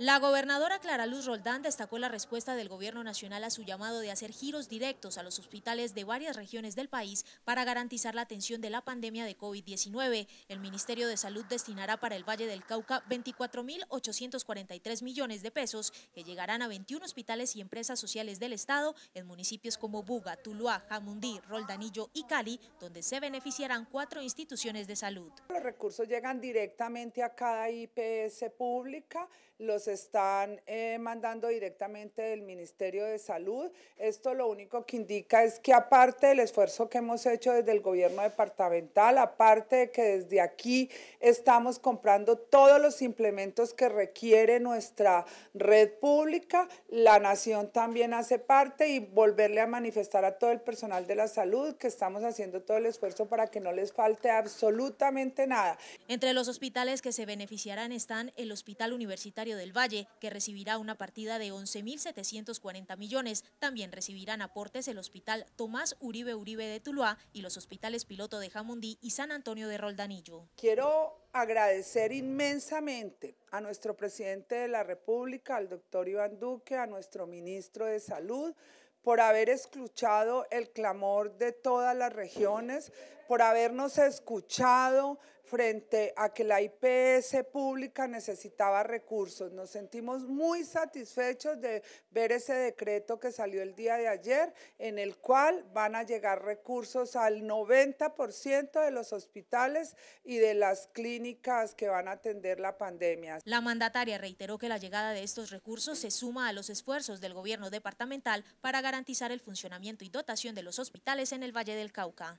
La gobernadora Clara Luz Roldán destacó la respuesta del Gobierno Nacional a su llamado de hacer giros directos a los hospitales de varias regiones del país para garantizar la atención de la pandemia de COVID-19. El Ministerio de Salud destinará para el Valle del Cauca 24.843 millones de pesos que llegarán a 21 hospitales y empresas sociales del Estado en municipios como Buga, Tuluá, Jamundí, Roldanillo y Cali, donde se beneficiarán cuatro instituciones de salud. Los recursos llegan directamente a cada IPS pública, los están eh, mandando directamente del Ministerio de Salud. Esto lo único que indica es que aparte del esfuerzo que hemos hecho desde el gobierno departamental, aparte de que desde aquí estamos comprando todos los implementos que requiere nuestra red pública, la nación también hace parte y volverle a manifestar a todo el personal de la salud que estamos haciendo todo el esfuerzo para que no les falte absolutamente nada. Entre los hospitales que se beneficiarán están el Hospital Universitario del Valle, que recibirá una partida de 11.740 millones. También recibirán aportes el Hospital Tomás Uribe Uribe de Tuluá y los hospitales piloto de Jamundí y San Antonio de Roldanillo. Quiero agradecer inmensamente a nuestro presidente de la República, al doctor Iván Duque, a nuestro ministro de Salud, por haber escuchado el clamor de todas las regiones, por habernos escuchado, frente a que la IPS pública necesitaba recursos. Nos sentimos muy satisfechos de ver ese decreto que salió el día de ayer, en el cual van a llegar recursos al 90% de los hospitales y de las clínicas que van a atender la pandemia. La mandataria reiteró que la llegada de estos recursos se suma a los esfuerzos del gobierno departamental para garantizar el funcionamiento y dotación de los hospitales en el Valle del Cauca.